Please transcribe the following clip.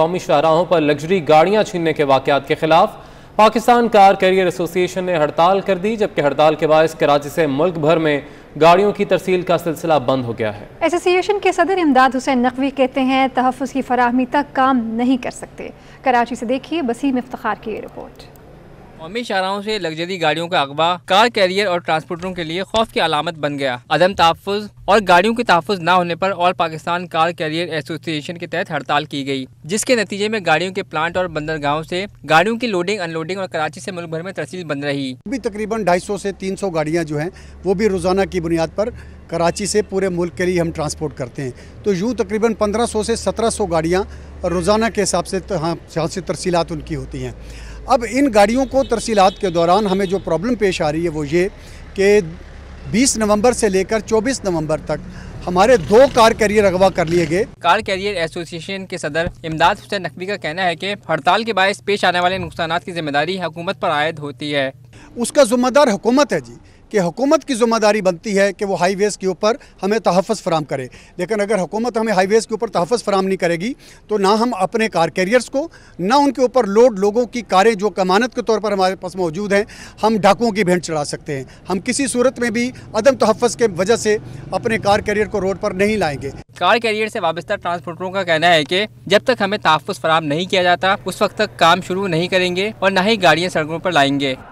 कौमी शाहराहों पर लग्जरी गाड़ियां छीनने के वाकत के खिलाफ पाकिस्तान कार कैरियर एसोसिएशन ने हड़ताल कर दी जबकि हड़ताल के बायस कराची से मुल्क भर में गाड़ियों की तरसील का सिलसिला बंद हो गया है एसोसिएशन के सदर इमदाद हुसैन नकवी कहते हैं तहफ़ की फरहमी तक काम नहीं कर सकते कराची से देखिए बसीम इफ्तार की रिपोर्ट कौमी शाहराहों से लग्जरी गाड़ियों का अगवा कार कैरियर और ट्रांसपोर्टरों के लिए खौफ की अलामत बन गया अदम तहफ़ और गाड़ियों के तहफ़ न होने पर all Pakistan car carrier association के तहत हड़ताल की गई जिसके नतीजे में गाड़ियों के प्लांट और बंदरगाहों से गाड़ियों की लोडिंग अनलोडिंग और कराची से मुल्क भर में तरसील बन रही भी तकरीबन ढाई सौ से तीन सौ गाड़ियाँ जो हैं वो भी रोज़ाना की बुनियाद पर कराची से पूरे मुल्क के लिए हम ट्रांसपोर्ट करते हैं तो यूँ तकरीबन 1500 से 1700 गाड़ियाँ रोज़ाना के हिसाब से यहाँ से तरसीलात उनकी होती हैं अब इन गाड़ियों को तरसीलात के दौरान हमें जो प्रॉब्लम पेश आ रही है वो ये कि 20 नवंबर से लेकर 24 नवंबर तक हमारे दो कार कैरियर अगवा कर लिए गए कार कैरियर एसोसिएशन के सदर इमदाद हुसैन नकवी का कहना है कि हड़ताल के बायस पेश आने वाले नुकसान की जिम्मेदारी हुकूमत पर आयद होती है उसका जिम्मेदार हुकूमत है जी कि हुकूमत की जिम्मेदारी बनती है कि वो हाईवेज़ के ऊपर हमें तहफ़ फ़राम करे लेकिन अगर हुकूमत हमें हाईवेज़ के ऊपर तहफ़ फ़राम नहीं करेगी तो ना हम अपने कार कैरियर्स को ना उनके ऊपर लोड लोगों की कारें जो कमानत के तौर पर हमारे पास मौजूद हैं हम डाकुओं की भेंट चढ़ा सकते हैं हम किसी सूरत में भी अदम तहफ़ के वजह से अपने कार कैरियर को रोड पर नहीं लाएंगे कार कैरियर से वाबस्ता ट्रांसपोर्टरों का कहना है कि जब तक हमें तहफ़ फराम नहीं किया जाता उस वक्त तक काम शुरू नहीं करेंगे और ना ही गाड़ियाँ सड़कों पर लाएंगे